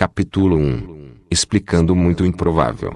Capítulo 1 Explicando muito improvável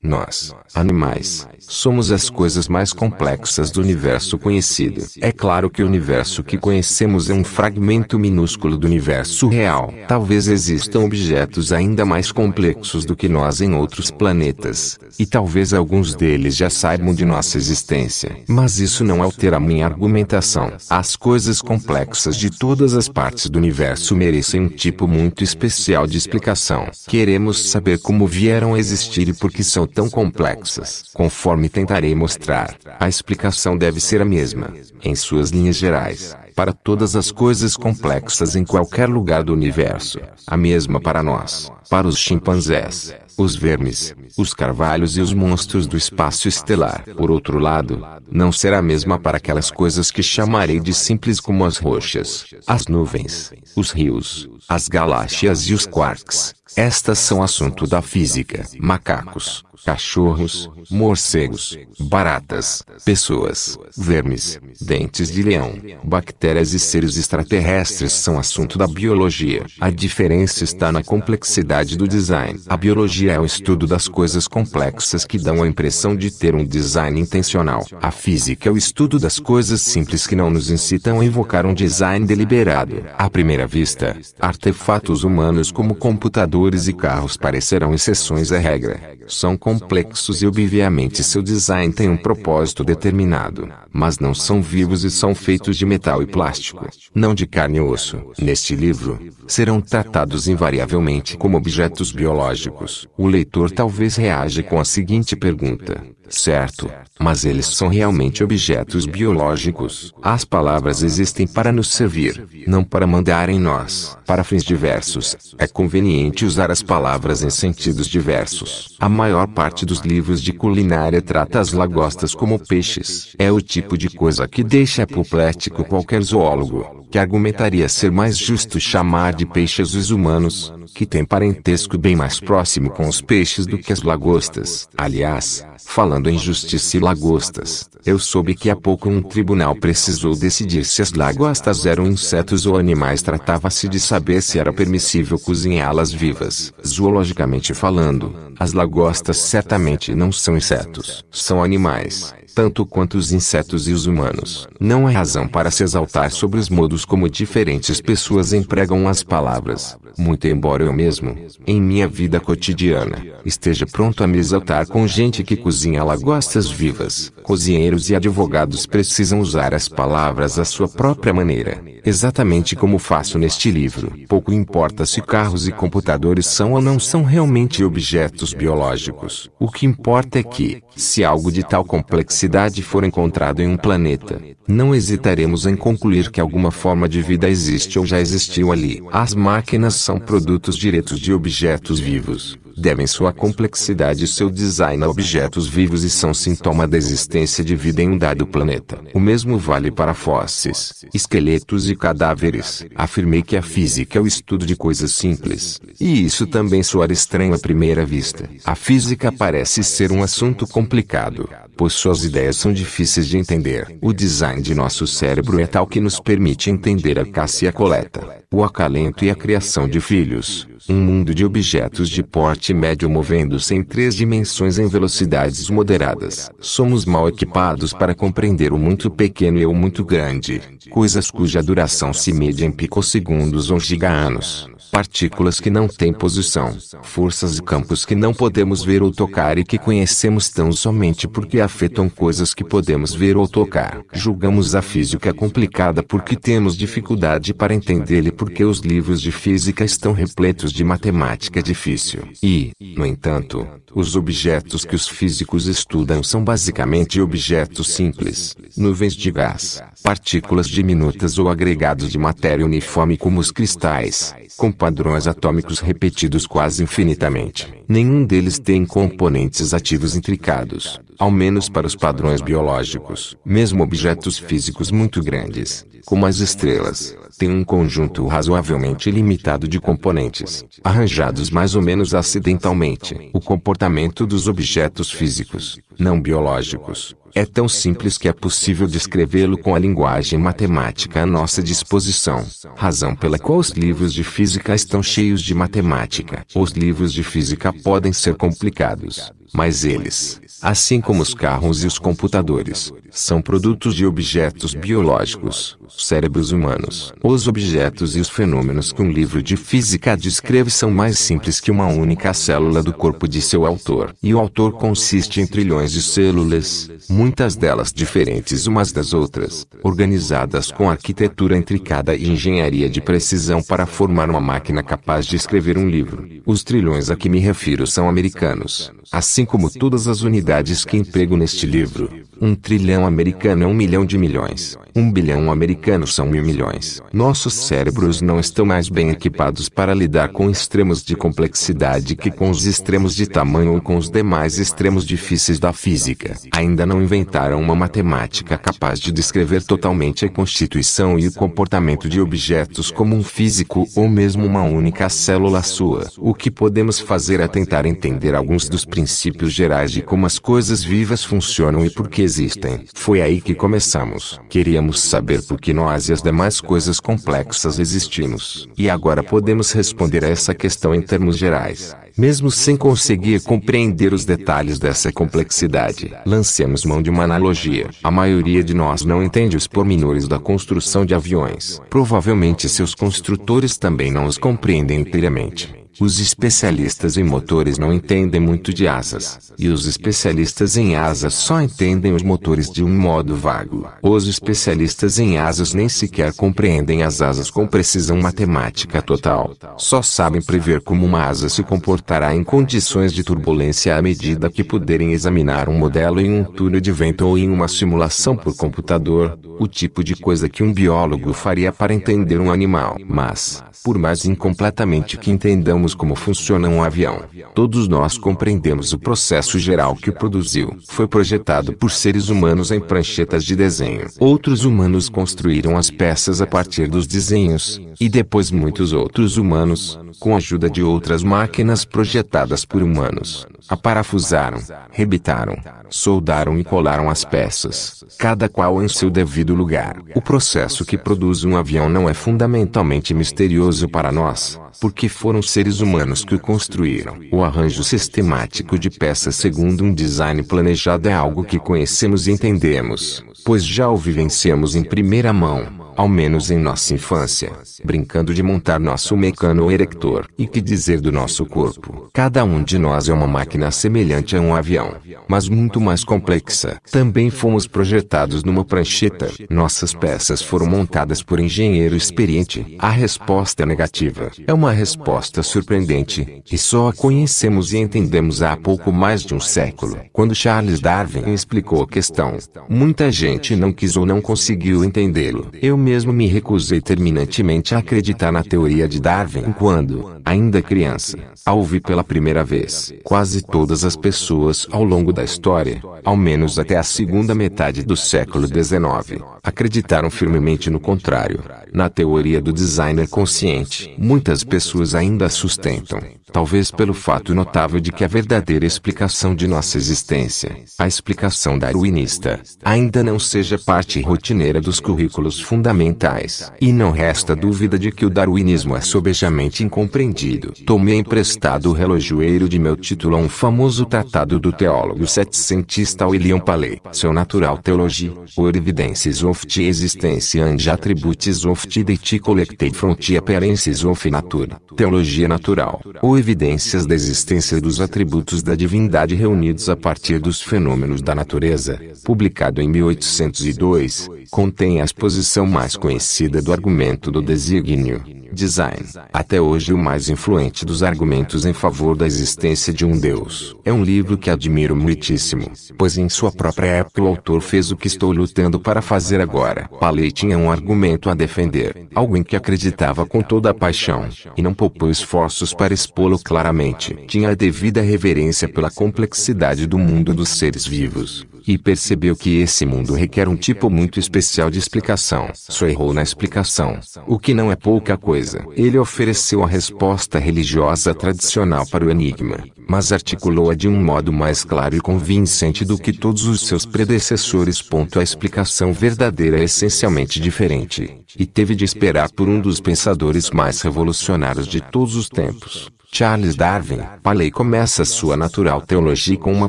nós, animais, somos as coisas mais complexas do universo conhecido. É claro que o universo que conhecemos é um fragmento minúsculo do universo real. Talvez existam objetos ainda mais complexos do que nós em outros planetas, e talvez alguns deles já saibam de nossa existência. Mas isso não altera a minha argumentação. As coisas complexas de todas as partes do universo merecem um tipo muito especial de explicação. Queremos saber como vieram a existir e por que são tão complexas. Conforme tentarei mostrar, a explicação deve ser a mesma, em suas linhas gerais, para todas as coisas complexas em qualquer lugar do universo, a mesma para nós, para os chimpanzés, os vermes, os carvalhos e os monstros do espaço estelar. Por outro lado, não será a mesma para aquelas coisas que chamarei de simples como as rochas, as nuvens, os rios, as galáxias e os quarks. Estas são assunto da física. Macacos, cachorros, morcegos, baratas, pessoas, vermes, dentes de leão, bactérias e seres extraterrestres são assunto da biologia. A diferença está na complexidade do design. A biologia é o estudo das coisas complexas que dão a impressão de ter um design intencional. A física é o estudo das coisas simples que não nos incitam a invocar um design deliberado. À primeira vista, artefatos humanos como computadores e carros parecerão exceções à regra. São complexos e obviamente seu design tem um propósito determinado, mas não são vivos e são feitos de metal e plástico, não de carne e osso. Neste livro, serão tratados invariavelmente como objetos biológicos. O leitor talvez reaja com a seguinte pergunta: certo, mas eles são realmente objetos biológicos. As palavras existem para nos servir, não para mandar em nós. Para fins diversos, é conveniente usar as palavras em sentidos diversos. A maior parte dos livros de culinária trata as lagostas como peixes. É o tipo de coisa que deixa apoplético qualquer zoólogo, que argumentaria ser mais justo chamar de peixes os humanos, que têm parentesco bem mais próximo com os peixes do que as lagostas. Aliás, falando quando em justiça e lagostas. Eu soube que há pouco um tribunal precisou decidir se as lagostas eram insetos ou animais. Tratava-se de saber se era permissível cozinhá-las vivas. Zoologicamente falando, as lagostas certamente não são insetos, são animais tanto quanto os insetos e os humanos. Não há razão para se exaltar sobre os modos como diferentes pessoas empregam as palavras. Muito embora eu mesmo, em minha vida cotidiana, esteja pronto a me exaltar com gente que cozinha lagostas vivas, cozinheiros e advogados precisam usar as palavras à sua própria maneira, exatamente como faço neste livro. Pouco importa se carros e computadores são ou não são realmente objetos biológicos. O que importa é que, se algo de tal complexidade for encontrado em um planeta, não hesitaremos em concluir que alguma forma de vida existe ou já existiu ali. As máquinas são produtos diretos de objetos vivos devem sua complexidade e seu design a objetos vivos e são sintoma da existência de vida em um dado planeta. O mesmo vale para fósseis, esqueletos e cadáveres. Afirmei que a física é o estudo de coisas simples, e isso também soar estranho à primeira vista. A física parece ser um assunto complicado, pois suas ideias são difíceis de entender. O design de nosso cérebro é tal que nos permite entender a caça e a coleta, o acalento e a criação de filhos, um mundo de objetos de porte médio movendo-se em três dimensões em velocidades moderadas. Somos mal equipados para compreender o muito pequeno e o muito grande, coisas cuja duração se mede em picosegundos ou giga-anos partículas que não têm posição, forças e campos que não podemos ver ou tocar e que conhecemos tão somente porque a afetam coisas que podemos ver ou tocar. Julgamos a física complicada porque temos dificuldade para entendê-la e porque os livros de física estão repletos de matemática difícil. E, no entanto, os objetos que os físicos estudam são basicamente objetos simples, nuvens de gás, partículas diminutas ou agregados de matéria uniforme como os cristais, com padrões atômicos repetidos quase infinitamente. Nenhum deles tem componentes ativos intricados ao menos para os padrões biológicos. Mesmo objetos físicos muito grandes, como as estrelas, tem um conjunto razoavelmente limitado de componentes, arranjados mais ou menos acidentalmente. O comportamento dos objetos físicos, não biológicos, é tão simples que é possível descrevê-lo com a linguagem matemática à nossa disposição, razão pela qual os livros de física estão cheios de matemática. Os livros de física podem ser complicados, mas eles, assim como os carros e os computadores, são produtos de objetos biológicos cérebros humanos. Os objetos e os fenômenos que um livro de física descreve são mais simples que uma única célula do corpo de seu autor. E o autor consiste em trilhões de células, muitas delas diferentes umas das outras, organizadas com arquitetura intricada e engenharia de precisão para formar uma máquina capaz de escrever um livro. Os trilhões a que me refiro são americanos, assim como todas as unidades que emprego neste livro. Um trilhão americano é um milhão de milhões. Um bilhão americano são mil milhões. Nossos cérebros não estão mais bem equipados para lidar com extremos de complexidade que com os extremos de tamanho ou com os demais extremos difíceis da física. Ainda não inventaram uma matemática capaz de descrever totalmente a constituição e o comportamento de objetos como um físico ou mesmo uma única célula sua. O que podemos fazer é tentar entender alguns dos princípios gerais de como as coisas vivas funcionam e por que existem. Foi aí que começamos. Queríamos saber por que nós e as demais coisas complexas existimos. E agora podemos responder a essa questão em termos gerais. Mesmo sem conseguir compreender os detalhes dessa complexidade, lancemos mão de uma analogia. A maioria de nós não entende os pormenores da construção de aviões. Provavelmente seus construtores também não os compreendem inteiramente. Os especialistas em motores não entendem muito de asas, e os especialistas em asas só entendem os motores de um modo vago. Os especialistas em asas nem sequer compreendem as asas com precisão matemática total. Só sabem prever como uma asa se comportará em condições de turbulência à medida que puderem examinar um modelo em um túnel de vento ou em uma simulação por computador, o tipo de coisa que um biólogo faria para entender um animal. Mas, por mais incompletamente que entendamos sabemos como funciona um avião. Todos nós compreendemos o processo geral que o produziu. Foi projetado por seres humanos em pranchetas de desenho. Outros humanos construíram as peças a partir dos desenhos. E depois muitos outros humanos, com a ajuda de outras máquinas projetadas por humanos, aparafusaram, rebitaram, soldaram e colaram as peças, cada qual em seu devido lugar. O processo que produz um avião não é fundamentalmente misterioso para nós porque foram seres humanos que o construíram. O arranjo sistemático de peças segundo um design planejado é algo que conhecemos e entendemos, pois já o vivenciamos em primeira mão ao menos em nossa infância, brincando de montar nosso mecano erector. E que dizer do nosso corpo? Cada um de nós é uma máquina semelhante a um avião, mas muito mais complexa. Também fomos projetados numa prancheta. Nossas peças foram montadas por engenheiro experiente. A resposta é negativa é uma resposta surpreendente, e só a conhecemos e entendemos há pouco mais de um século. Quando Charles Darwin explicou a questão, muita gente não quis ou não conseguiu entendê-lo. Eu me mesmo me recusei terminantemente a acreditar na teoria de Darwin quando, ainda criança, a ouvi pela primeira vez. Quase todas as pessoas ao longo da história, ao menos até a segunda metade do século XIX, acreditaram firmemente no contrário, na teoria do designer consciente. Muitas pessoas ainda sustentam então, talvez pelo fato notável de que a verdadeira explicação de nossa existência, a explicação darwinista, ainda não seja parte rotineira dos currículos fundamentais, e não resta dúvida de que o darwinismo é, é sobejamente incompreendido. Tomei emprestado o relojoeiro de meu título a um famoso tratado do teólogo setecentista William Paley, seu Natural Theology, or Evidences of the Existence and Attributes of the Collected Frontier Perences of Nature, Teologia Natural, or evidências da existência dos atributos da divindade reunidos a partir dos fenômenos da natureza, publicado em 1802, contém a exposição mais conhecida do argumento do desígnio design. Até hoje, o mais influente dos argumentos em favor da existência de um Deus. É um livro que admiro muitíssimo, pois em sua própria época o autor fez o que estou lutando para fazer agora. Paley tinha um argumento a defender, algo em que acreditava com toda a paixão, e não poupou esforços para expô-lo claramente. Tinha a devida reverência pela complexidade do mundo dos seres vivos e percebeu que esse mundo requer um tipo muito especial de explicação. Só errou na explicação, o que não é pouca coisa. Ele ofereceu a resposta religiosa tradicional para o enigma, mas articulou-a de um modo mais claro e convincente do que todos os seus predecessores. A explicação verdadeira é essencialmente diferente, e teve de esperar por um dos pensadores mais revolucionários de todos os tempos. Charles Darwin, Paley começa sua natural teologia com uma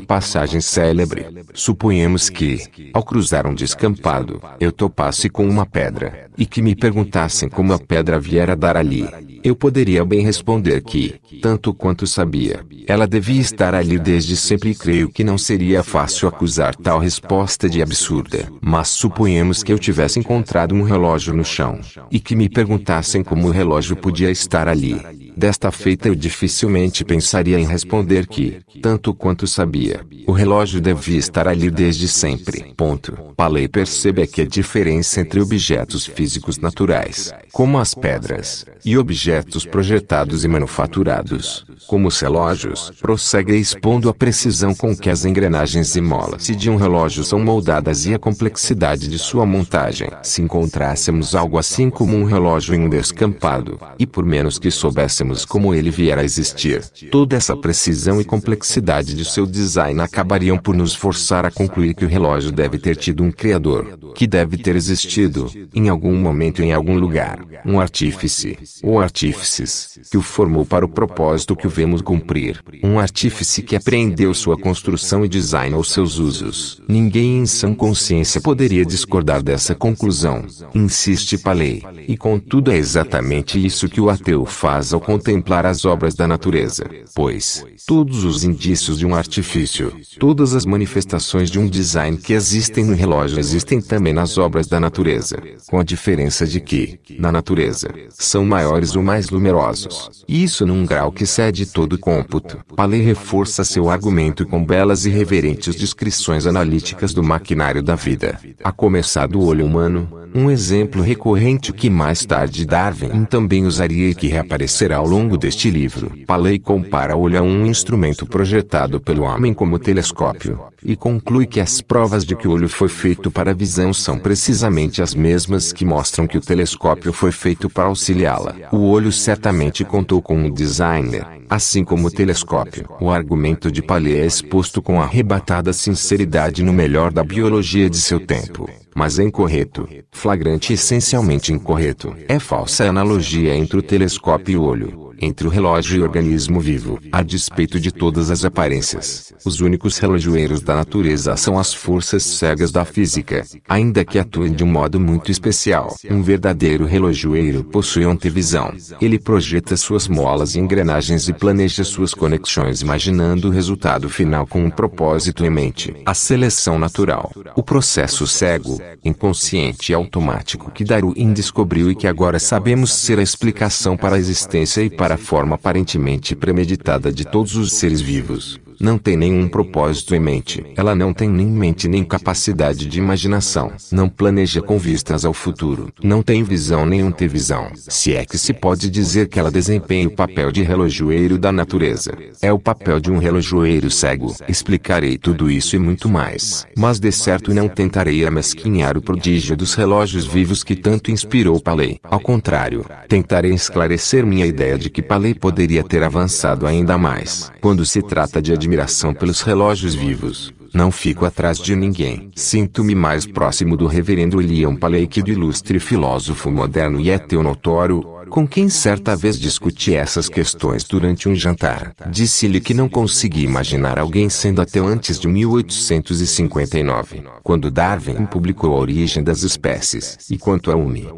passagem célebre. Suponhamos que, ao cruzar um descampado, eu topasse com uma pedra, e que me perguntassem como a pedra viera dar ali. Eu poderia bem responder que, tanto quanto sabia, ela devia estar ali desde sempre e creio que não seria fácil acusar tal resposta de absurda. Mas suponhamos que eu tivesse encontrado um relógio no chão, e que me perguntassem como o relógio podia estar ali. Desta feita eu dificilmente pensaria em responder que, tanto quanto sabia, o relógio devia estar ali desde sempre. Ponto. Paley percebe que a diferença entre objetos físicos naturais como as pedras e objetos projetados e manufaturados, como os relógios, prossegue expondo a precisão com que as engrenagens e molas de um relógio são moldadas e a complexidade de sua montagem. Se encontrássemos algo assim como um relógio em um descampado, e por menos que soubéssemos como ele viera a existir, toda essa precisão e complexidade de seu design acabariam por nos forçar a concluir que o relógio deve ter tido um criador, que deve ter existido, em algum momento em algum lugar um artífice, ou artífices, que o formou para o propósito que o vemos cumprir, um artífice que apreendeu sua construção e design aos seus usos. Ninguém em sã consciência poderia discordar dessa conclusão, insiste Paley, e contudo é exatamente isso que o ateu faz ao contemplar as obras da natureza, pois, todos os indícios de um artifício, todas as manifestações de um design que existem no relógio existem também nas obras da natureza, com a diferença de que, na na natureza, são maiores ou mais numerosos, e isso num grau que excede todo o cômputo. Paley reforça seu argumento com belas e reverentes descrições analíticas do maquinário da vida, a começar do olho humano, um exemplo recorrente que mais tarde Darwin também usaria e que reaparecerá ao longo deste livro. Paley compara o olho a um instrumento projetado pelo homem como telescópio, e conclui que as provas de que o olho foi feito para visão são precisamente as mesmas que mostram que o telescópio foi feito para auxiliá-la. O olho certamente contou com um designer, assim como o telescópio. O argumento de Paley é exposto com arrebatada sinceridade no melhor da biologia de seu tempo. Mas é incorreto, flagrante e essencialmente incorreto. É falsa a analogia entre o telescópio e o olho entre o relógio e o organismo vivo. A despeito de todas as aparências, os únicos relojoeiros da natureza são as forças cegas da física, ainda que atuem de um modo muito especial. Um verdadeiro relojoeiro possui antevisão. Ele projeta suas molas e engrenagens e planeja suas conexões imaginando o resultado final com um propósito em mente. A seleção natural, o processo cego, inconsciente e automático que Darwin descobriu e que agora sabemos ser a explicação para a existência e para a forma aparentemente premeditada de todos os seres vivos não tem nenhum propósito em mente. Ela não tem nem mente nem capacidade de imaginação. Não planeja com vistas ao futuro. Não tem visão nem antevisão. Se é que se pode dizer que ela desempenha o papel de relojoeiro da natureza. É o papel de um relojoeiro cego. Explicarei tudo isso e muito mais. Mas de certo não tentarei amesquinhar o prodígio dos relógios vivos que tanto inspirou Paley. Ao contrário, tentarei esclarecer minha ideia de que Paley poderia ter avançado ainda mais. Quando se trata de admitir admiração pelos relógios vivos. Não fico atrás de ninguém. Sinto-me mais próximo do reverendo Paley, que do ilustre filósofo moderno e ateu notório, com quem certa vez discuti essas questões durante um jantar. Disse-lhe que não consegui imaginar alguém sendo ateu antes de 1859, quando Darwin publicou A Origem das Espécies. E quanto a Hume,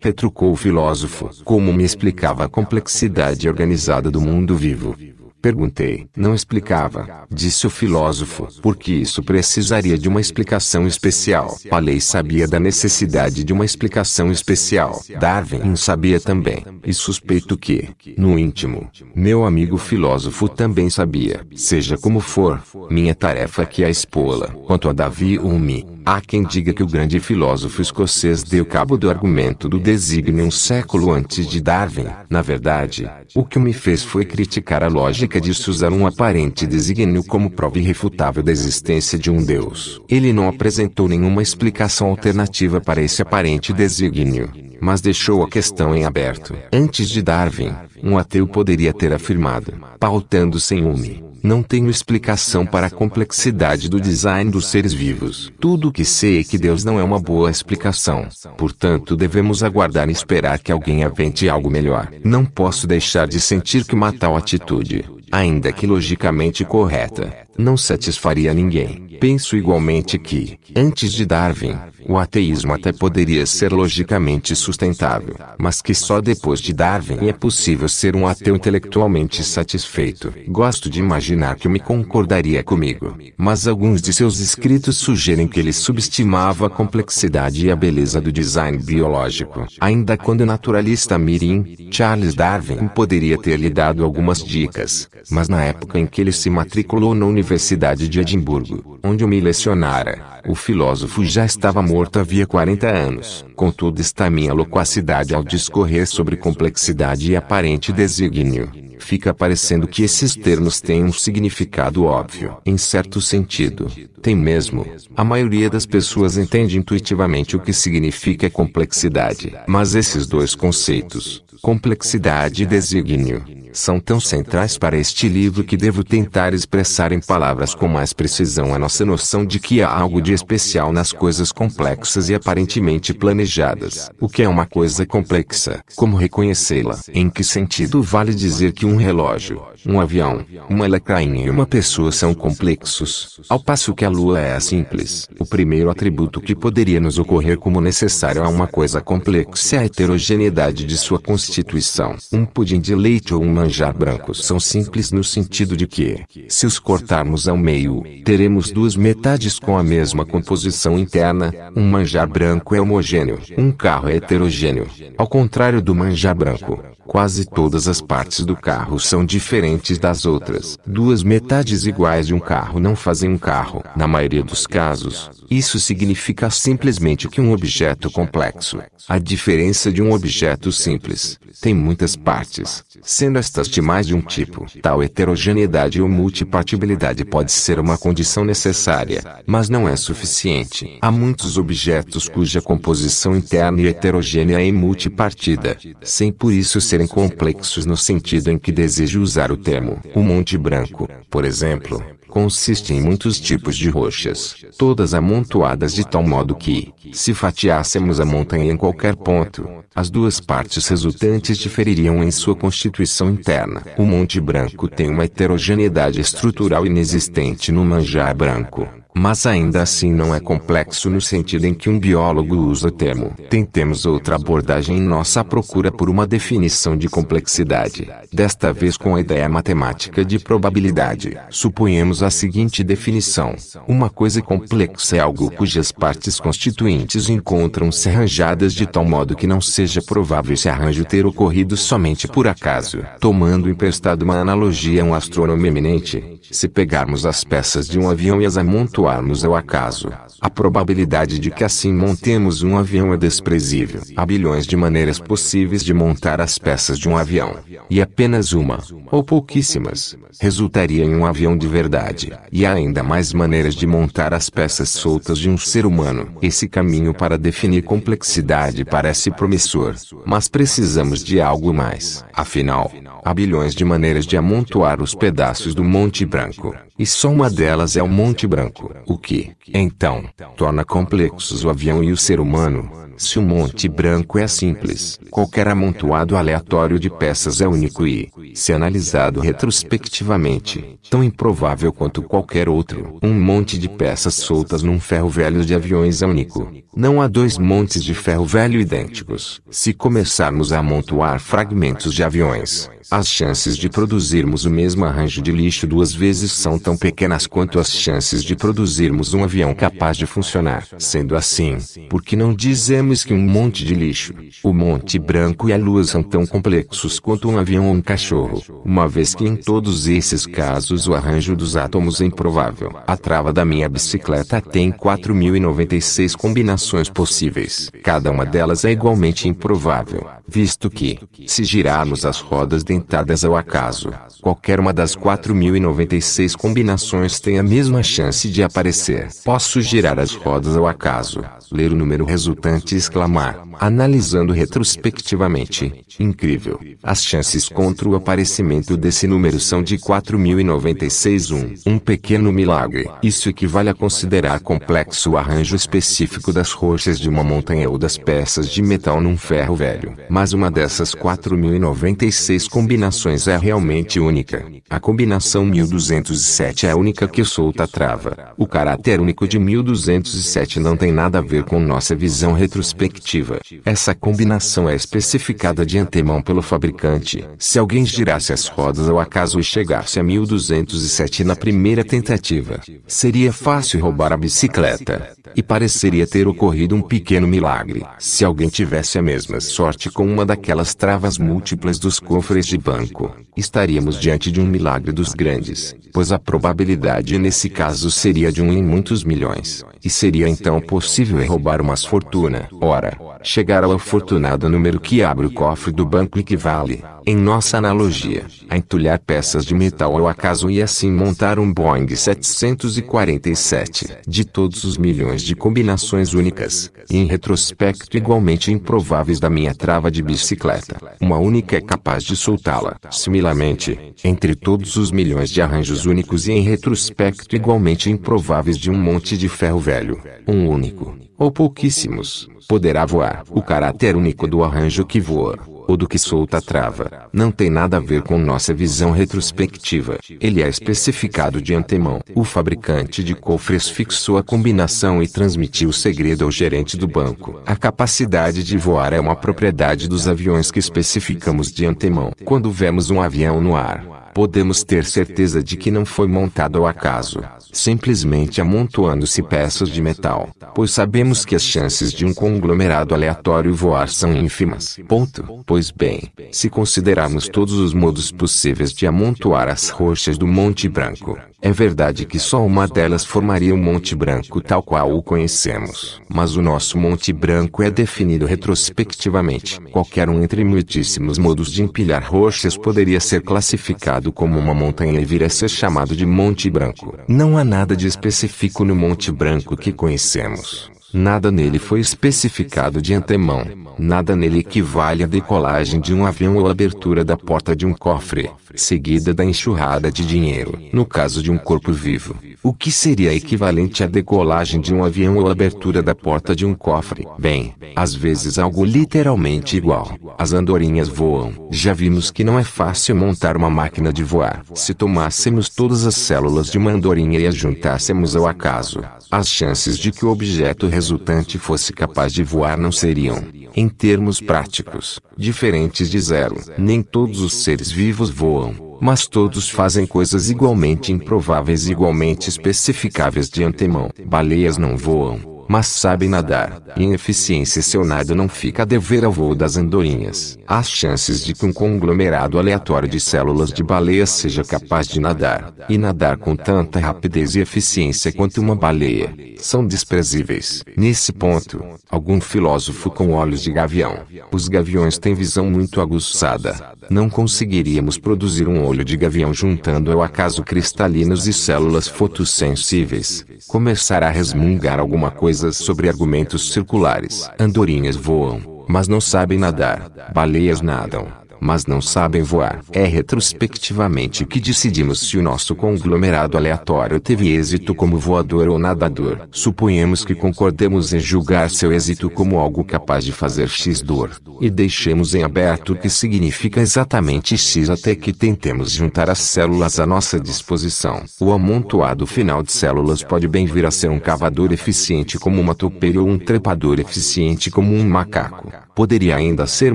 retrucou o filósofo, como me explicava a complexidade organizada do mundo vivo. Perguntei. Não explicava, disse o filósofo, porque isso precisaria de uma explicação especial. Paley sabia da necessidade de uma explicação especial. Darwin sabia também, e suspeito que, no íntimo, meu amigo filósofo também sabia. Seja como for, minha tarefa aqui é expô-la. Quanto a Davi Hume, Há quem diga que o grande filósofo escocês deu cabo do argumento do desígnio um século antes de Darwin. Na verdade, o que me fez foi criticar a lógica de se usar um aparente desígnio como prova irrefutável da existência de um Deus. Ele não apresentou nenhuma explicação alternativa para esse aparente desígnio mas deixou a questão em aberto. Antes de Darwin, um ateu poderia ter afirmado, pautando sem Hume, não tenho explicação para a complexidade do design dos seres vivos. Tudo o que sei é que Deus não é uma boa explicação. Portanto, devemos aguardar e esperar que alguém avente algo melhor. Não posso deixar de sentir que uma tal atitude, ainda que logicamente correta, não satisfaria ninguém. Penso igualmente que, antes de Darwin, o ateísmo até poderia ser logicamente sustentável, mas que só depois de Darwin é possível ser um ateu intelectualmente satisfeito. Gosto de imaginar que me concordaria comigo, mas alguns de seus escritos sugerem que ele subestimava a complexidade e a beleza do design biológico. Ainda quando naturalista mirim, Charles Darwin poderia ter lhe dado algumas dicas, mas na época em que ele se matriculou na universidade, Universidade de Edimburgo, onde me lecionara. O filósofo já estava morto havia 40 anos. Contudo está minha loquacidade ao discorrer sobre complexidade e aparente desígnio fica parecendo que esses termos têm um significado óbvio. Em certo sentido, tem mesmo. A maioria das pessoas entende intuitivamente o que significa complexidade. Mas esses dois conceitos, complexidade e desígnio, são tão centrais para este livro que devo tentar expressar em palavras com mais precisão a nossa noção de que há algo de especial nas coisas complexas e aparentemente planejadas. O que é uma coisa complexa? Como reconhecê-la? Em que sentido vale dizer que um um relógio, um avião, uma lacrainha e uma pessoa são complexos, ao passo que a lua é simples. O primeiro atributo que poderia nos ocorrer como necessário a uma coisa complexa é a heterogeneidade de sua constituição. Um pudim de leite ou um manjar branco são simples no sentido de que, se os cortarmos ao meio, teremos duas metades com a mesma composição interna. Um manjar branco é homogêneo, um carro é heterogêneo. Ao contrário do manjar branco, quase todas as partes do carro são diferentes das outras. Duas metades iguais de um carro não fazem um carro. Na maioria dos casos, isso significa simplesmente que um objeto complexo. A diferença de um objeto simples tem muitas partes. Sendo estas de mais de um tipo, tal heterogeneidade ou multipartibilidade pode ser uma condição necessária, mas não é suficiente. Há muitos objetos cuja composição interna é heterogênea e multipartida, sem por isso serem complexos no sentido em que desejo usar o termo. O Monte Branco, por exemplo, consiste em muitos tipos de rochas, todas amontoadas de tal modo que, se fatiássemos a montanha em qualquer ponto, as duas partes resultantes difeririam em sua constituição constituição interna. O Monte Branco tem uma heterogeneidade estrutural inexistente no Manjar Branco mas ainda assim não é complexo no sentido em que um biólogo usa o termo. Tentemos outra abordagem em nossa procura por uma definição de complexidade, desta vez com a ideia matemática de probabilidade. Suponhamos a seguinte definição: uma coisa complexa é algo cujas partes constituintes encontram-se arranjadas de tal modo que não seja provável esse arranjo ter ocorrido somente por acaso. Tomando emprestado uma analogia a um astrônomo eminente, se pegarmos as peças de um avião e as amontoarmos situarmos ao acaso, a probabilidade de que assim montemos um avião é desprezível. Há bilhões de maneiras possíveis de montar as peças de um avião, e apenas uma, ou pouquíssimas, resultaria em um avião de verdade, e há ainda mais maneiras de montar as peças soltas de um ser humano. Esse caminho para definir complexidade parece promissor, mas precisamos de algo mais. Afinal, há bilhões de maneiras de amontoar os pedaços do Monte Branco, e só uma delas é o Monte Branco o que, então, torna complexos o avião e o ser humano. Se o Monte Branco é simples, qualquer amontoado aleatório de peças é único e, se analisado retrospectivamente, tão improvável quanto qualquer outro. Um monte de peças soltas num ferro velho de aviões é único. Não há dois montes de ferro velho idênticos. Se começarmos a amontoar fragmentos de aviões, as chances de produzirmos o mesmo arranjo de lixo duas vezes são tão pequenas quanto as chances de produzirmos um avião capaz de funcionar. Sendo assim, por que não dizemos que um monte de lixo, o Monte Branco e a Lua são tão complexos quanto um avião ou um cachorro, uma vez que em todos esses casos o arranjo dos átomos é improvável. A trava da minha bicicleta tem 4096 combinações possíveis. Cada uma delas é igualmente improvável visto que, se girarmos as rodas dentadas ao acaso, qualquer uma das 4.096 combinações tem a mesma chance de aparecer. Posso girar as rodas ao acaso, ler o número resultante e exclamar, analisando retrospectivamente, incrível, as chances contra o aparecimento desse número são de 4.096 um, um pequeno milagre. Isso equivale a considerar complexo o arranjo específico das rochas de uma montanha ou das peças de metal num ferro velho. Mas mas uma dessas 4.096 combinações é realmente única. A combinação 1207 é a única que solta a trava. O caráter único de 1207 não tem nada a ver com nossa visão retrospectiva. Essa combinação é especificada de antemão pelo fabricante. Se alguém girasse as rodas ao acaso e chegasse a 1207 na primeira tentativa, seria fácil roubar a bicicleta. E pareceria ter ocorrido um pequeno milagre. Se alguém tivesse a mesma sorte com com uma daquelas travas múltiplas dos cofres de banco, estaríamos diante de um milagre dos grandes, pois a probabilidade nesse caso seria de um em muitos milhões, e seria então possível roubar uma fortuna. Ora, chegar ao afortunado número que abre o cofre do banco equivale, em nossa analogia, a entulhar peças de metal ao acaso e assim montar um Boeing 747, de todos os milhões de combinações únicas, e em retrospecto igualmente improváveis da minha trava de bicicleta, uma única é capaz de soltá-la. Similarmente, entre todos os milhões de arranjos únicos e em retrospecto igualmente improváveis de um monte de ferro velho, um único ou pouquíssimos, poderá voar. O caráter único do arranjo que voa, ou do que solta a trava, não tem nada a ver com nossa visão retrospectiva. Ele é especificado de antemão. O fabricante de cofres fixou a combinação e transmitiu o segredo ao gerente do banco. A capacidade de voar é uma propriedade dos aviões que especificamos de antemão. Quando vemos um avião no ar, podemos ter certeza de que não foi montado ao acaso, simplesmente amontoando-se peças de metal, pois sabemos que as chances de um conglomerado aleatório voar são ínfimas. Ponto. Pois bem, se considerarmos todos os modos possíveis de amontoar as rochas do Monte Branco, é verdade que só uma delas formaria o um Monte Branco tal qual o conhecemos. Mas o nosso Monte Branco é definido retrospectivamente. Qualquer um entre muitíssimos modos de empilhar rochas poderia ser classificado como uma montanha e vir a ser chamado de Monte Branco. Não há nada de específico no Monte Branco que conhecemos. Nada nele foi especificado de antemão, nada nele equivale à decolagem de um avião ou à abertura da porta de um cofre, seguida da enxurrada de dinheiro, no caso de um corpo vivo. O que seria equivalente à decolagem de um avião ou à abertura da porta de um cofre? Bem, às vezes algo literalmente igual. As andorinhas voam. Já vimos que não é fácil montar uma máquina de voar. Se tomássemos todas as células de uma andorinha e as juntássemos ao acaso, as chances de que o objeto resultante fosse capaz de voar não seriam, em termos práticos, diferentes de zero. Nem todos os seres vivos voam, mas todos fazem coisas igualmente improváveis e igualmente especificáveis de antemão. Baleias não voam, mas sabem nadar, em eficiência seu nado não fica a dever ao voo das andorinhas. As chances de que um conglomerado aleatório de células de baleia seja capaz de nadar, e nadar com tanta rapidez e eficiência quanto uma baleia, são desprezíveis. Nesse ponto, algum filósofo com olhos de gavião, os gaviões têm visão muito aguçada, não conseguiríamos produzir um olho de gavião juntando ao acaso cristalinos e células fotossensíveis, começará a resmungar alguma coisa sobre argumentos circulares. Andorinhas voam, mas não sabem nadar. Baleias nadam, mas não sabem voar. É retrospectivamente que decidimos se o nosso conglomerado aleatório teve êxito como voador ou nadador. Suponhamos que concordemos em julgar seu êxito como algo capaz de fazer X dor, e deixemos em aberto o que significa exatamente X até que tentemos juntar as células à nossa disposição. O amontoado final de células pode bem vir a ser um cavador eficiente como uma topeira ou um trepador eficiente como um macaco. Poderia ainda ser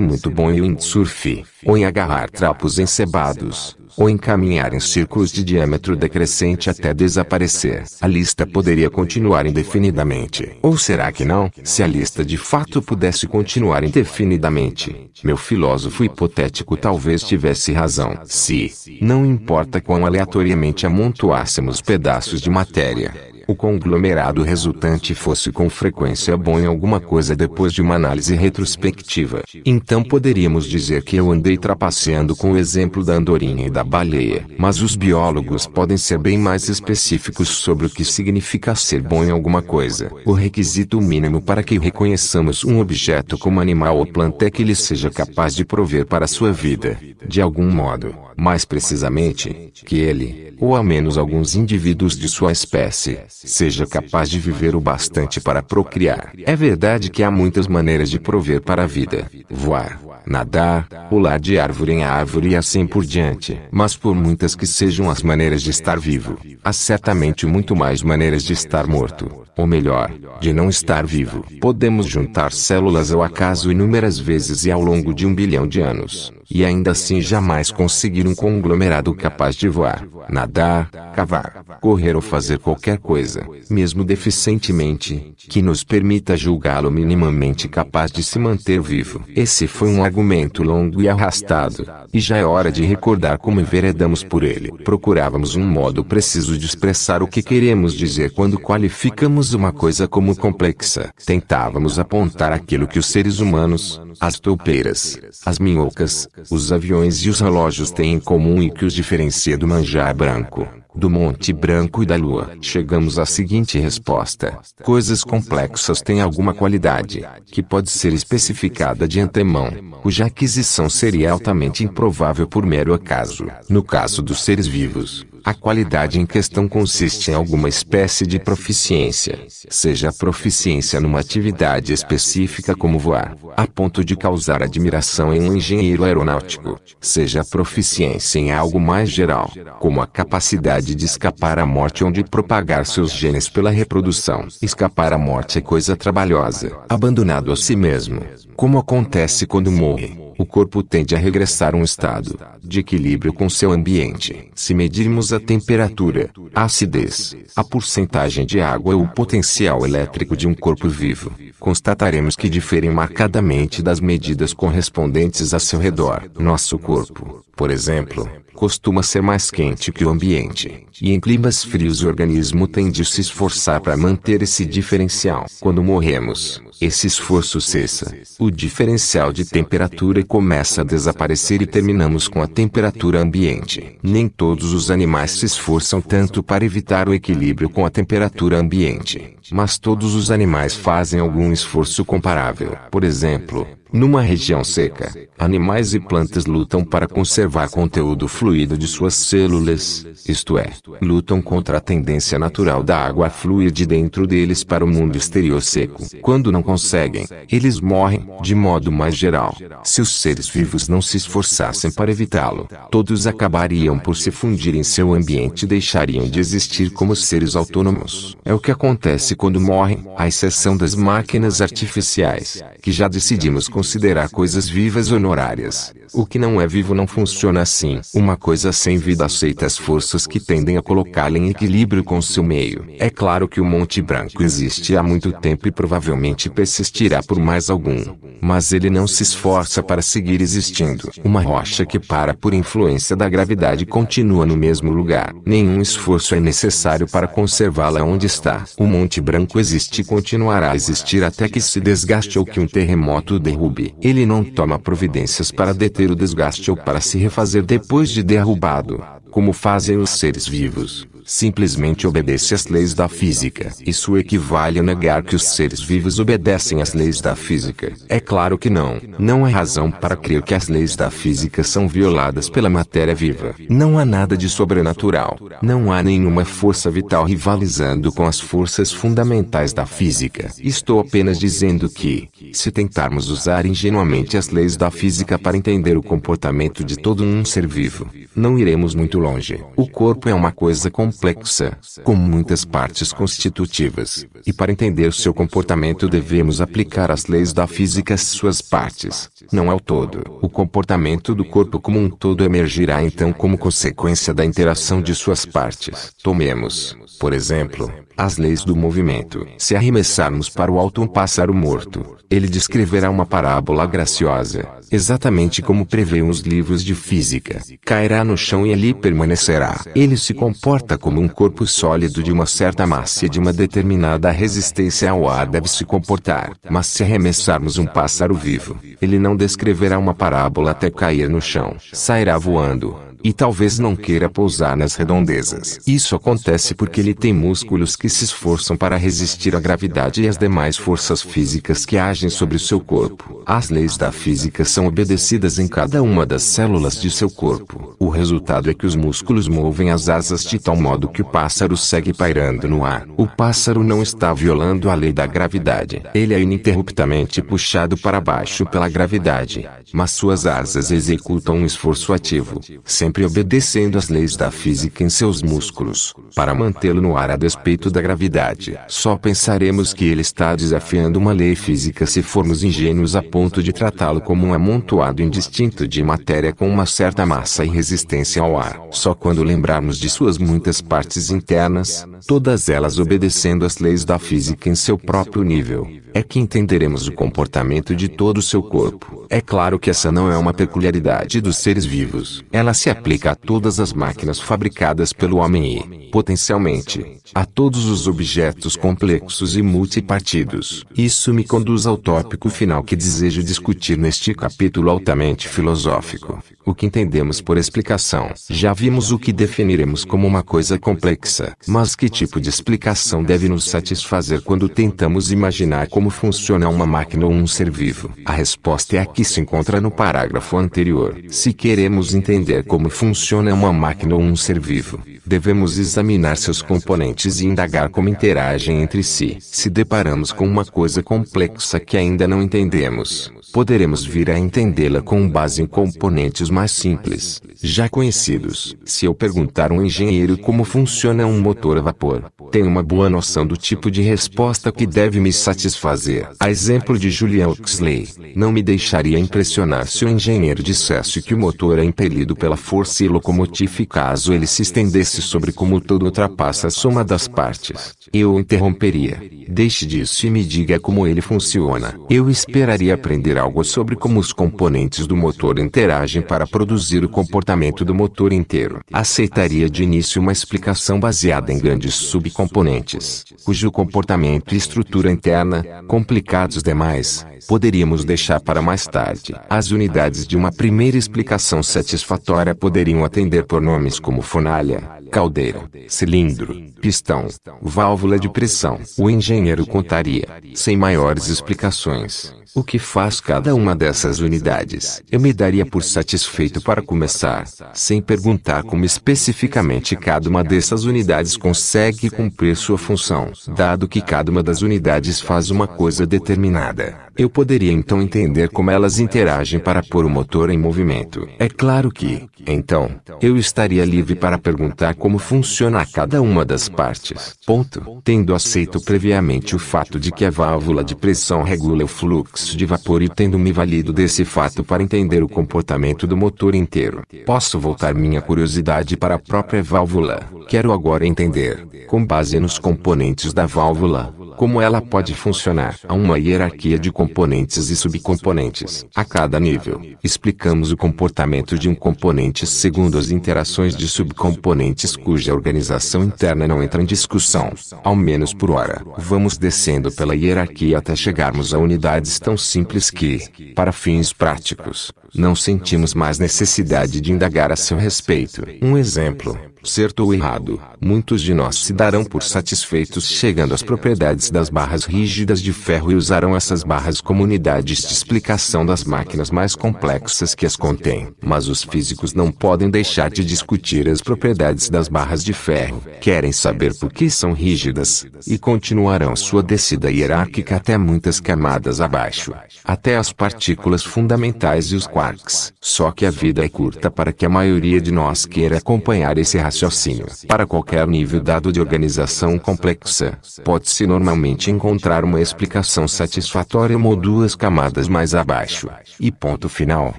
muito bom em windsurf ou em agarrar trapos encebados, ou em caminhar em círculos de diâmetro decrescente até desaparecer. A lista poderia continuar indefinidamente. Ou será que não? Se a lista de fato pudesse continuar indefinidamente, meu filósofo hipotético talvez tivesse razão. Se, não importa quão aleatoriamente amontoássemos pedaços de matéria, o conglomerado resultante fosse com frequência bom em alguma coisa depois de uma análise retrospectiva. Então poderíamos dizer que eu andei trapaceando com o exemplo da andorinha e da baleia. Mas os biólogos podem ser bem mais específicos sobre o que significa ser bom em alguma coisa. O requisito mínimo para que reconheçamos um objeto como animal ou planta é que ele seja capaz de prover para sua vida, de algum modo, mais precisamente, que ele, ou a menos alguns indivíduos de sua espécie, seja capaz de viver o bastante para procriar. É verdade que há muitas maneiras de prover para a vida: voar, nadar, pular de árvore em árvore e assim, assim por diante. Mas por muitas que sejam as maneiras de estar vivo, há certamente muito mais maneiras de estar morto, ou melhor, de não estar vivo. Podemos juntar células ao acaso inúmeras vezes e ao longo de um bilhão de anos e ainda assim jamais conseguir um conglomerado capaz de voar, nadar, cavar, correr ou fazer qualquer coisa, mesmo deficientemente, que nos permita julgá-lo minimamente capaz de se manter vivo. Esse foi um argumento longo e arrastado, e já é hora de recordar como enveredamos por ele. Procurávamos um modo preciso de expressar o que queremos dizer quando qualificamos uma coisa como complexa. Tentávamos apontar aquilo que os seres humanos, as toupeiras, as minhocas, os aviões e os relógios têm em comum e que os diferencia do manjar branco, do monte branco e da lua. Chegamos à seguinte resposta: coisas complexas têm alguma qualidade, que pode ser especificada de antemão, cuja aquisição seria altamente improvável por mero acaso. No caso dos seres vivos, a qualidade em questão consiste em alguma espécie de proficiência, seja a proficiência numa atividade específica como voar, a ponto de causar admiração em um engenheiro aeronáutico, seja a proficiência em algo mais geral, como a capacidade de escapar à morte ou de propagar seus genes pela reprodução. Escapar à morte é coisa trabalhosa, abandonado a si mesmo, como acontece quando morre o corpo tende a regressar a um estado de equilíbrio com seu ambiente. Se medirmos a temperatura, a acidez, a porcentagem de água ou o potencial elétrico de um corpo vivo, constataremos que diferem marcadamente das medidas correspondentes a seu redor. Nosso corpo, por exemplo, costuma ser mais quente que o ambiente, e em climas frios o organismo tende a se esforçar para manter esse diferencial. Quando morremos, esse esforço cessa. O diferencial de temperatura começa a desaparecer e terminamos com a temperatura ambiente. Nem todos os animais se esforçam tanto para evitar o equilíbrio com a temperatura ambiente, mas todos os animais fazem algum esforço comparável. Por exemplo, numa região seca, animais e plantas lutam para conservar conteúdo fluido de suas células, isto é, lutam contra a tendência natural da água a fluir de dentro deles para o mundo exterior seco. Quando não conseguem, eles morrem, de modo mais geral. Se os seres vivos não se esforçassem para evitá-lo, todos acabariam por se fundir em seu ambiente e deixariam de existir como seres autônomos. É o que acontece quando morrem, à exceção das máquinas artificiais, que já decidimos considerar coisas vivas honorárias. O que não é vivo não funciona assim. Uma coisa sem vida aceita as forças que tendem a colocá-la em equilíbrio com seu meio. É claro que o Monte Branco existe há muito tempo e provavelmente persistirá por mais algum. Mas ele não se esforça para seguir existindo. Uma rocha que para por influência da gravidade continua no mesmo lugar. Nenhum esforço é necessário para conservá-la onde está. O Monte Branco existe e continuará a existir até que se desgaste ou que um terremoto derrube derrube. Ele não toma providências para deter o desgaste ou para se refazer depois de derrubado, como fazem os seres vivos simplesmente obedece às leis da física. Isso equivale a negar que os seres vivos obedecem às leis da física. É claro que não. Não há razão para crer que as leis da física são violadas pela matéria viva. Não há nada de sobrenatural. Não há nenhuma força vital rivalizando com as forças fundamentais da física. Estou apenas dizendo que, se tentarmos usar ingenuamente as leis da física para entender o comportamento de todo um ser vivo, não iremos muito longe. O corpo é uma coisa complexa complexa, com muitas partes constitutivas, e para entender seu comportamento devemos aplicar as leis da física às suas partes, não ao todo. O comportamento do corpo como um todo emergirá então como consequência da interação de suas partes. Tomemos, por exemplo, as leis do movimento. Se arremessarmos para o alto um pássaro morto, ele descreverá uma parábola graciosa, exatamente como prevêem os livros de física. Cairá no chão e ali permanecerá. Ele se comporta como um corpo sólido de uma certa massa e de uma determinada resistência ao ar deve se comportar. Mas se arremessarmos um pássaro vivo, ele não descreverá uma parábola até cair no chão. Sairá voando e talvez não queira pousar nas redondezas. Isso acontece porque ele tem músculos que se esforçam para resistir à gravidade e às demais forças físicas que agem sobre o seu corpo. As leis da física são obedecidas em cada uma das células de seu corpo. O resultado é que os músculos movem as asas de tal modo que o pássaro segue pairando no ar. O pássaro não está violando a lei da gravidade. Ele é ininterruptamente puxado para baixo pela gravidade, mas suas asas executam um esforço ativo, sem sempre obedecendo às leis da física em seus músculos, para mantê-lo no ar a despeito da gravidade. Só pensaremos que ele está desafiando uma lei física se formos ingênuos a ponto de tratá-lo como um amontoado indistinto de matéria com uma certa massa e resistência ao ar. Só quando lembrarmos de suas muitas partes internas, todas elas obedecendo às leis da física em seu próprio nível, é que entenderemos o comportamento de todo o seu corpo. É claro que essa não é uma peculiaridade dos seres vivos. Ela se aplica a todas as máquinas fabricadas pelo homem e, potencialmente, a todos os objetos complexos e multipartidos. Isso me conduz ao tópico final que desejo discutir neste capítulo altamente filosófico. O que entendemos por explicação. Já vimos o que definiremos como uma coisa complexa, mas que tipo de explicação deve nos satisfazer quando tentamos imaginar como funciona uma máquina ou um ser vivo? A resposta é a que se encontra no parágrafo anterior. Se queremos entender como funciona uma máquina ou um ser vivo. Devemos examinar seus componentes e indagar como interagem entre si. Se deparamos com uma coisa complexa que ainda não entendemos, poderemos vir a entendê-la com base em componentes mais simples, já conhecidos. Se eu perguntar a um engenheiro como funciona um motor a vapor, tem uma boa noção do tipo de resposta que deve me satisfazer. A exemplo de Julian Huxley, não me deixaria impressionar se o engenheiro dissesse que o motor é impelido pela força força e locomotive caso ele se estendesse sobre como todo ultrapassa a soma das partes. Eu o interromperia. Deixe disso e me diga como ele funciona. Eu esperaria aprender algo sobre como os componentes do motor interagem para produzir o comportamento do motor inteiro. Aceitaria de início uma explicação baseada em grandes subcomponentes, cujo comportamento e estrutura interna, complicados demais, poderíamos deixar para mais tarde. As unidades de uma primeira explicação satisfatória poderiam atender por nomes como fornalha, caldeira, cilindro, pistão, válvula de pressão. O engenheiro contaria, sem maiores explicações, o que faz cada uma dessas unidades. Eu me daria por satisfeito para começar, sem perguntar como especificamente cada uma dessas unidades consegue cumprir sua função, dado que cada uma das unidades faz uma coisa determinada. Eu poderia então entender como elas interagem para pôr o motor em movimento. É claro que, em então, eu estaria livre para perguntar como funciona cada uma das partes. Ponto. Tendo aceito previamente o fato de que a válvula de pressão regula o fluxo de vapor e tendo me valido desse fato para entender o comportamento do motor inteiro, posso voltar minha curiosidade para a própria válvula. Quero agora entender, com base nos componentes da válvula, como ela pode funcionar. Há uma hierarquia de componentes e subcomponentes. A cada nível, explicamos o comportamento de um componente segundo as interações de subcomponentes cuja organização interna não entra em discussão, ao menos por hora. Vamos descendo pela hierarquia até chegarmos a unidades tão simples que, para fins práticos, não sentimos mais necessidade de indagar a seu respeito. Um exemplo, certo ou errado, muitos de nós se darão por satisfeitos chegando às propriedades das barras rígidas de ferro e usarão essas barras como unidades de explicação das máquinas mais complexas que as contêm. Mas os físicos não podem deixar de discutir as propriedades das barras de ferro, querem saber por que são rígidas, e continuarão sua descida hierárquica até muitas camadas abaixo, até as partículas fundamentais e os quarks. Só que a vida é curta para que a maioria de nós queira acompanhar esse raciocínio. Para qualquer nível dado de organização complexa, pode-se normalmente encontrar uma explicação satisfatória uma ou duas camadas mais abaixo. E ponto final,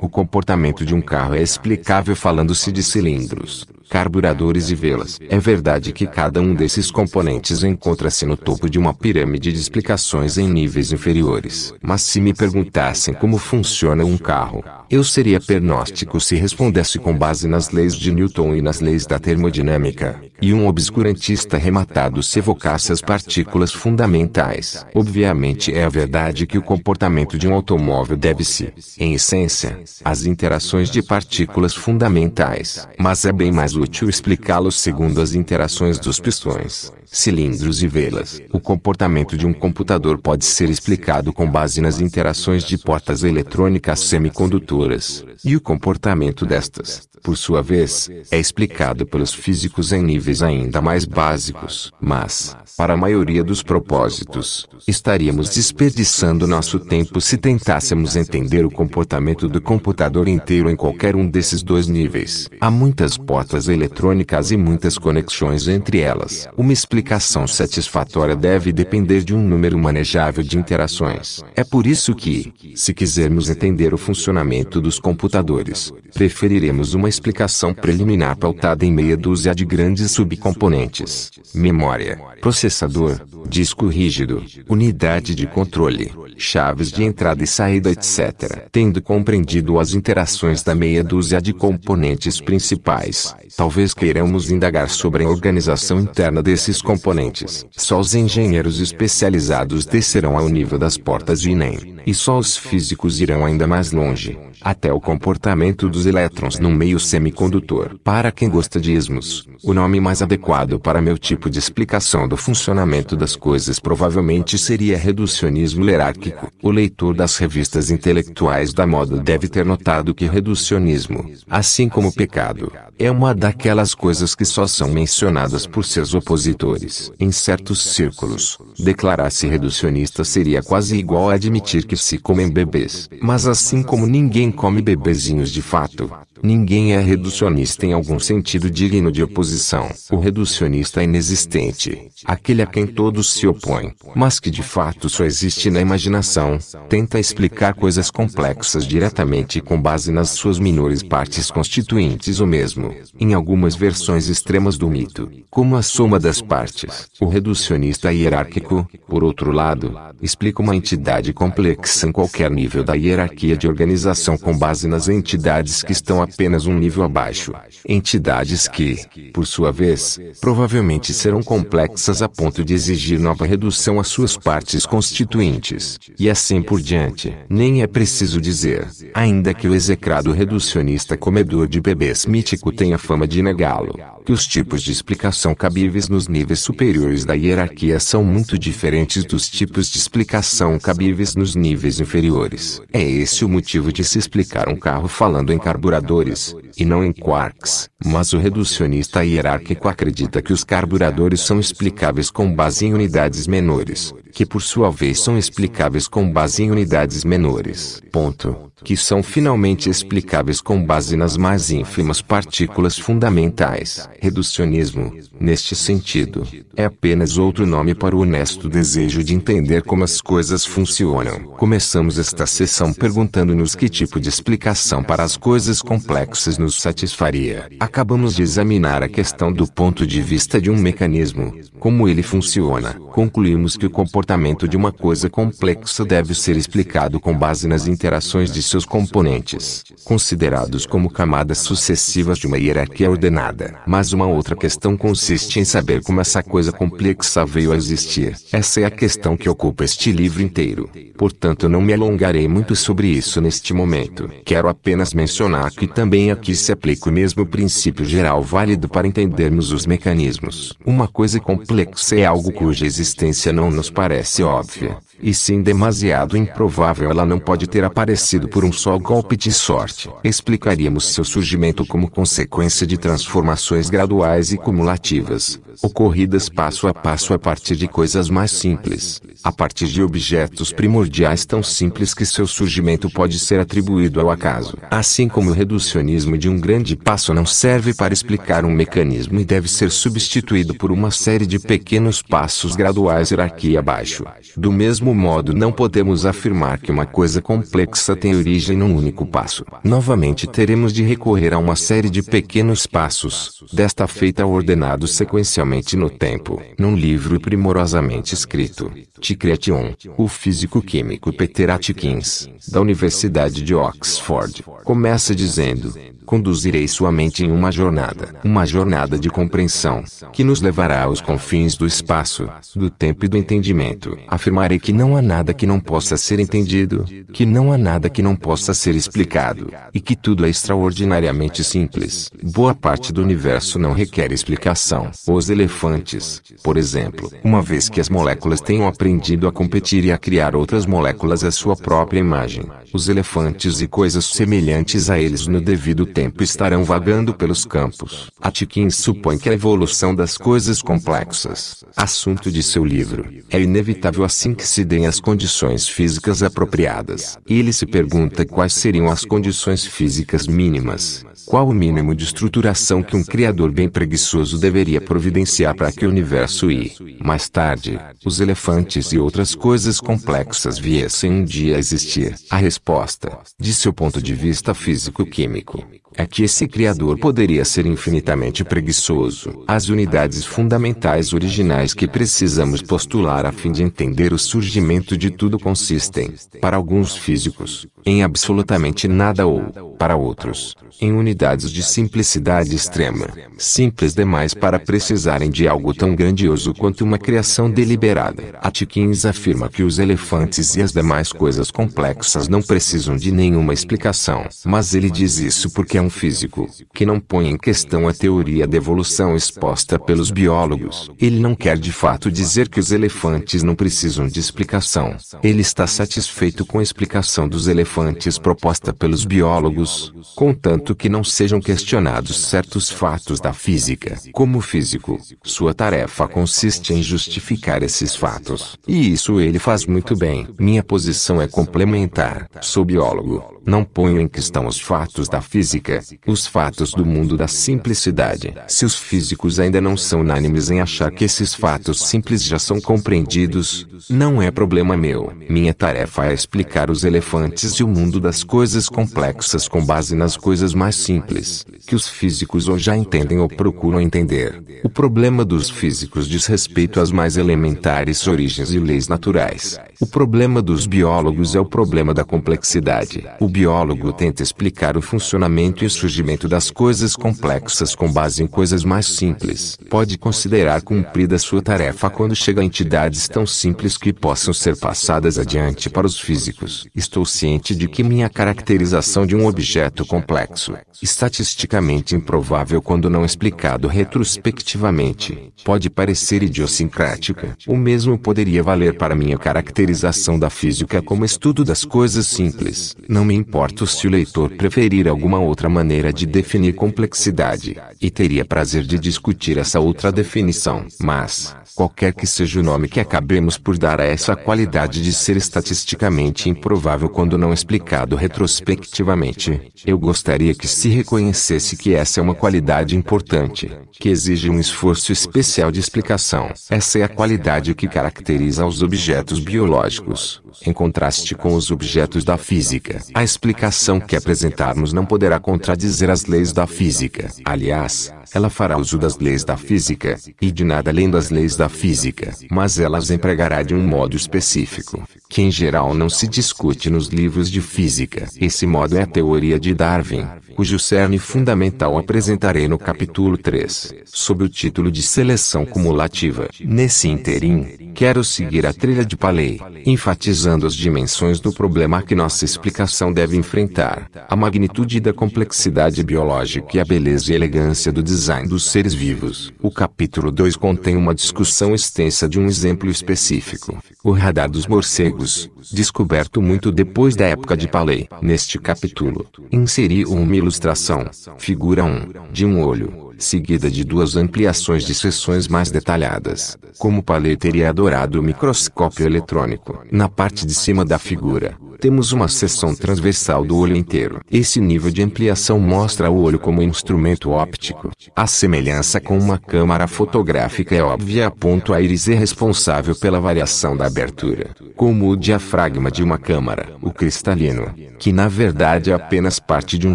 o comportamento de um carro é explicável falando-se de cilindros carburadores e velas. É verdade que cada um desses componentes encontra-se no topo de uma pirâmide de explicações em níveis inferiores. Mas se me perguntassem como funciona um carro, eu seria pernóstico se respondesse com base nas leis de Newton e nas leis da termodinâmica, e um obscurantista rematado se evocasse as partículas fundamentais. Obviamente é a verdade que o comportamento de um automóvel deve-se, em essência, às interações de partículas fundamentais, mas é bem mais o útil explicá-los segundo as interações dos pistões, cilindros e velas. O comportamento de um computador pode ser explicado com base nas interações de portas eletrônicas semicondutoras e o comportamento destas por sua vez, é explicado pelos físicos em níveis ainda mais básicos. Mas, para a maioria dos propósitos, estaríamos desperdiçando nosso tempo se tentássemos entender o comportamento do computador inteiro em qualquer um desses dois níveis. Há muitas portas eletrônicas e muitas conexões entre elas. Uma explicação satisfatória deve depender de um número manejável de interações. É por isso que, se quisermos entender o funcionamento dos computadores, preferiremos uma explicação preliminar pautada em meia dúzia de grandes subcomponentes: memória, processador, disco rígido, unidade de controle, chaves de entrada e saída, etc. Tendo compreendido as interações da meia dúzia de componentes principais, talvez queiramos indagar sobre a organização interna desses componentes. Só os engenheiros especializados descerão ao nível das portas de nem, e só os físicos irão ainda mais longe, até o comportamento dos elétrons num meio semicondutor. Para quem gosta de ismos, o nome mais adequado para meu tipo de explicação do funcionamento das coisas provavelmente seria reducionismo hierárquico. O leitor das revistas intelectuais da moda deve ter notado que reducionismo, assim como pecado, é uma daquelas coisas que só são mencionadas por seus opositores. Em certos círculos, declarar-se reducionista seria quase igual a admitir que se comem bebês. Mas assim como ninguém come bebezinhos de fato, Ninguém é reducionista em algum sentido digno de oposição. O reducionista é inexistente, aquele a quem todos se opõem, mas que de fato só existe na imaginação, tenta explicar coisas complexas diretamente com base nas suas menores partes constituintes ou mesmo, em algumas versões extremas do mito, como a soma das partes. O reducionista é hierárquico, por outro lado, explica uma entidade complexa em qualquer nível da hierarquia de organização com base nas entidades que estão a apenas um nível abaixo, entidades que, por sua vez, provavelmente serão complexas a ponto de exigir nova redução às suas partes constituintes, e assim por diante. Nem é preciso dizer, ainda que o execrado reducionista comedor de bebês mítico tenha fama de negá-lo, que os tipos de explicação cabíveis nos níveis superiores da hierarquia são muito diferentes dos tipos de explicação cabíveis nos níveis inferiores. É esse o motivo de se explicar um carro falando em carburador carburadores, e não em quarks, mas o reducionista hierárquico acredita que os carburadores são explicáveis com base em unidades menores, que por sua vez são explicáveis com base em unidades menores. Ponto. Que são finalmente explicáveis com base nas mais ínfimas partículas fundamentais. Reducionismo, neste sentido, é apenas outro nome para o honesto desejo de entender como as coisas funcionam. Começamos esta sessão perguntando-nos que tipo de explicação para as coisas com complexas nos satisfaria. Acabamos de examinar a questão do ponto de vista de um mecanismo, como ele funciona. Concluímos que o comportamento de uma coisa complexa deve ser explicado com base nas interações de seus componentes, considerados como camadas sucessivas de uma hierarquia ordenada. Mas uma outra questão consiste em saber como essa coisa complexa veio a existir. Essa é a questão que ocupa este livro inteiro. Portanto, não me alongarei muito sobre isso neste momento. Quero apenas mencionar que também aqui se aplica o mesmo princípio geral válido para entendermos os mecanismos. Uma coisa complexa é algo cuja existência não nos parece óbvia. E sim demasiado improvável ela não pode ter aparecido por um só golpe de sorte. Explicaríamos seu surgimento como consequência de transformações graduais e cumulativas, ocorridas passo a passo a partir de coisas mais simples, a partir de objetos primordiais tão simples que seu surgimento pode ser atribuído ao acaso. Assim como o reducionismo de um grande passo não serve para explicar um mecanismo e deve ser substituído por uma série de pequenos passos graduais hierarquia abaixo. Do mesmo modo, não podemos afirmar que uma coisa complexa tem origem num único passo. Novamente, teremos de recorrer a uma série de pequenos passos, desta feita ordenados sequencialmente no tempo, num livro primorosamente escrito. Ticretion, o físico-químico Peter Atkins, da Universidade de Oxford, começa dizendo: conduzirei sua mente em uma jornada, uma jornada de compreensão, que nos levará aos confins do espaço, do tempo e do entendimento. Afirmarei que não há nada que não possa ser entendido, que não há nada que não possa ser explicado, e que tudo é extraordinariamente simples. Boa parte do universo não requer explicação. Os elefantes, por exemplo, uma vez que as moléculas tenham aprendido a competir e a criar outras moléculas à sua própria imagem, os elefantes e coisas semelhantes a eles no devido tempo estarão vagando pelos campos. Atkin supõe que a evolução das coisas complexas, assunto de seu livro, é inevitável assim que se deem as condições físicas apropriadas. Ele se pergunta quais seriam as condições físicas mínimas, qual o mínimo de estruturação que um criador bem preguiçoso deveria providenciar para que o universo e, mais tarde, os elefantes e outras coisas complexas viessem um dia a existir. A resposta, de seu ponto de vista físico-químico, é que esse criador poderia ser infinitamente preguiçoso. As unidades fundamentais originais que precisamos postular a fim de entender o surgimento de tudo consistem, para alguns físicos, em absolutamente nada ou, para outros, em unidades de simplicidade extrema, simples demais para precisarem de algo tão grandioso quanto uma criação deliberada. Atkins afirma que os elefantes e as demais coisas complexas não precisam de nenhuma explicação, mas ele diz isso porque é padrão físico, que não põe em questão a teoria da evolução exposta pelos biólogos. Ele não quer de fato dizer que os elefantes não precisam de explicação. Ele está satisfeito com a explicação dos elefantes proposta pelos biólogos, contanto que não sejam questionados certos fatos da física. Como físico, sua tarefa consiste em justificar esses fatos. E isso ele faz muito bem. Minha posição é complementar. Sou biólogo não ponho em questão os fatos da física, os fatos do mundo da simplicidade. Se os físicos ainda não são unânimes em achar que esses fatos simples já são compreendidos, não é problema meu. Minha tarefa é explicar os elefantes e o mundo das coisas complexas com base nas coisas mais simples, que os físicos ou já entendem ou procuram entender. O problema dos físicos diz respeito às mais elementares origens e leis naturais. O problema dos biólogos é o problema da complexidade. O biólogo tenta explicar o funcionamento e o surgimento das coisas complexas com base em coisas mais simples, pode considerar cumprida sua tarefa quando chega a entidades tão simples que possam ser passadas adiante para os físicos. Estou ciente de que minha caracterização de um objeto complexo, estatisticamente improvável quando não explicado retrospectivamente, pode parecer idiosincrática. O mesmo poderia valer para minha caracterização da física como estudo das coisas simples. Não me importo se o leitor preferir alguma outra maneira de definir complexidade, e teria prazer de discutir essa outra definição. Mas, qualquer que seja o nome que acabemos por dar a essa qualidade de ser estatisticamente improvável quando não explicado retrospectivamente, eu gostaria que se reconhecesse que essa é uma qualidade importante, que exige um esforço especial de explicação. Essa é a qualidade que caracteriza os objetos biológicos em contraste com os objetos da física. A explicação que apresentarmos não poderá contradizer as leis da física. Aliás, ela fará uso das leis da física, e de nada além das leis da física, mas ela as empregará de um modo específico, que em geral não se discute nos livros de física. Esse modo é a teoria de Darwin, cujo cerne fundamental apresentarei no capítulo 3, sob o título de Seleção Cumulativa. Nesse interim, quero seguir a trilha de Paley, enfatizando as dimensões do problema que nossa explicação deve enfrentar, a magnitude da complexidade biológica e a beleza e elegância do design dos seres vivos. O capítulo 2 contém uma discussão extensa de um exemplo específico, o radar dos morcegos, descoberto muito depois da época de Paley. Neste capítulo, inseri uma ilustração, figura 1, de um olho seguida de duas ampliações de seções mais detalhadas, como Paley teria adorado o microscópio eletrônico. Na parte de cima da figura, temos uma seção transversal do olho inteiro. Esse nível de ampliação mostra o olho como um instrumento óptico. A semelhança com uma câmara fotográfica é óbvia, ponto a íris é responsável pela variação da abertura, como o diafragma de uma câmara, o cristalino, que na verdade é apenas parte de um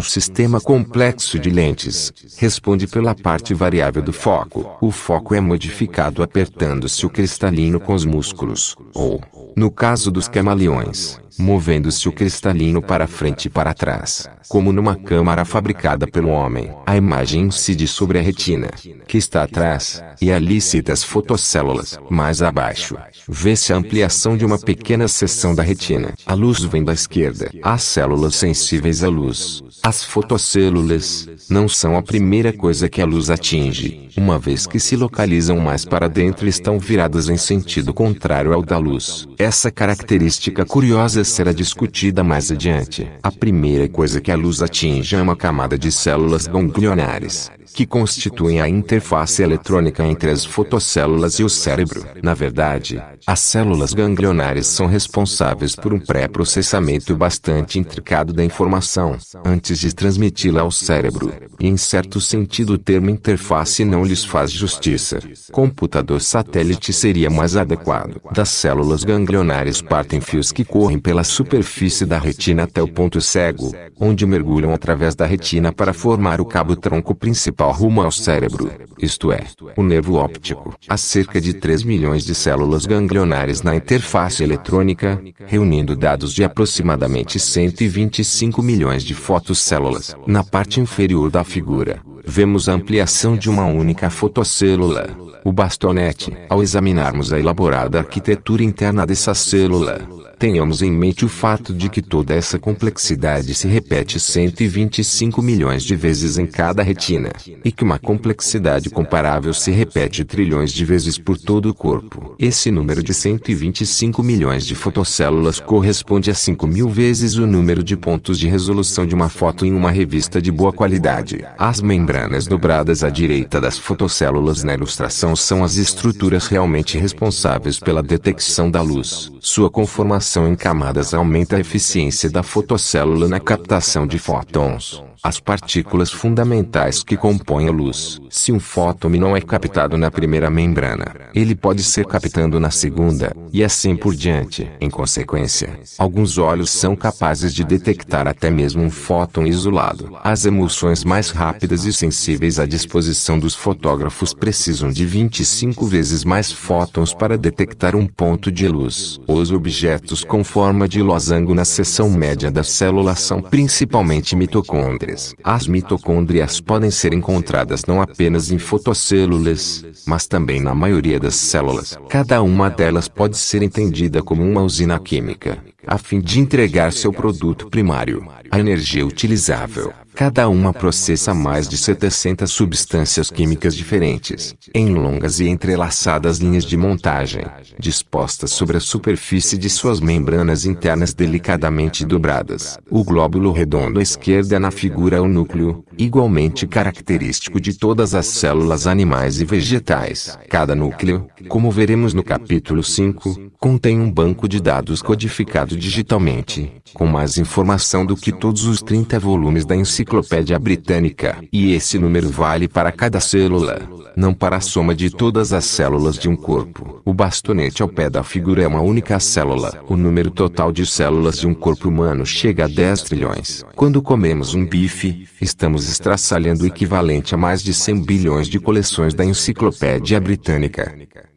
sistema complexo de lentes, responde pela pela parte variável do foco. O foco é modificado apertando-se o cristalino com os músculos, ou, no caso dos camaleões, movendo-se o cristalino para frente e para trás, como numa câmara fabricada pelo homem. A imagem incide sobre a retina, que está atrás, e ali cita as fotocélulas. Mais abaixo, vê-se a ampliação de uma pequena seção da retina. A luz vem da esquerda. As células sensíveis à luz, as fotocélulas, não são a primeira coisa que a luz atinge, uma vez que se localizam mais para dentro e estão viradas em sentido contrário ao da luz. Essa característica curiosa coisa será discutida mais adiante. A primeira coisa que a luz atinge é uma camada de células ganglionares, que constituem a interface eletrônica entre as fotocélulas e o cérebro. Na verdade, as células ganglionares são responsáveis por um pré-processamento bastante intricado da informação, antes de transmiti-la ao cérebro. E em certo sentido o termo interface não lhes faz justiça. Computador satélite seria mais adequado. Das células ganglionares partem fios que correm pela superfície da retina até o ponto cego, onde mergulham através da retina para formar o cabo tronco principal rumo ao cérebro, isto é, o nervo óptico. Há cerca de 3 milhões de células ganglionares na interface eletrônica, reunindo dados de aproximadamente 125 milhões de fotocélulas. Na parte inferior da figura, vemos a ampliação de uma única fotocélula, o bastonete. Ao examinarmos a elaborada arquitetura interna dessa célula, Tenhamos em mente o fato de que toda essa complexidade se repete 125 milhões de vezes em cada retina, e que uma complexidade comparável se repete trilhões de vezes por todo o corpo. Esse número de 125 milhões de fotocélulas corresponde a 5 mil vezes o número de pontos de resolução de uma foto em uma revista de boa qualidade. As membranas dobradas à direita das fotocélulas na ilustração são as estruturas realmente responsáveis pela detecção da luz. Sua conformação em camadas aumenta a eficiência da fotocélula na captação de fótons, as partículas fundamentais que compõem a luz. Se um fóton não é captado na primeira membrana, ele pode ser captando na segunda, e assim por diante. Em consequência, alguns olhos são capazes de detectar até mesmo um fóton isolado. As emulsões mais rápidas e sensíveis à disposição dos fotógrafos precisam de 25 vezes mais fótons para detectar um ponto de luz. Os objetos com forma de losango na seção média da célula são principalmente mitocôndrias. As mitocôndrias podem ser encontradas não apenas em fotocélulas, mas também na maioria das células. Cada uma delas pode ser entendida como uma usina química a fim de entregar seu produto primário, a energia utilizável. Cada uma processa mais de 700 substâncias químicas diferentes, em longas e entrelaçadas linhas de montagem, dispostas sobre a superfície de suas membranas internas delicadamente dobradas. O glóbulo redondo à esquerda na figura é o núcleo, igualmente característico de todas as células animais e vegetais. Cada núcleo, como veremos no capítulo 5, contém um banco de dados codificados publicado digitalmente, com mais informação do que todos os 30 volumes da Enciclopédia Britânica. E esse número vale para cada célula, não para a soma de todas as células de um corpo. O bastonete ao pé da figura é uma única célula. O número total de células de um corpo humano chega a 10 trilhões. Quando comemos um bife, estamos estraçalhando o equivalente a mais de 100 bilhões de coleções da Enciclopédia Britânica.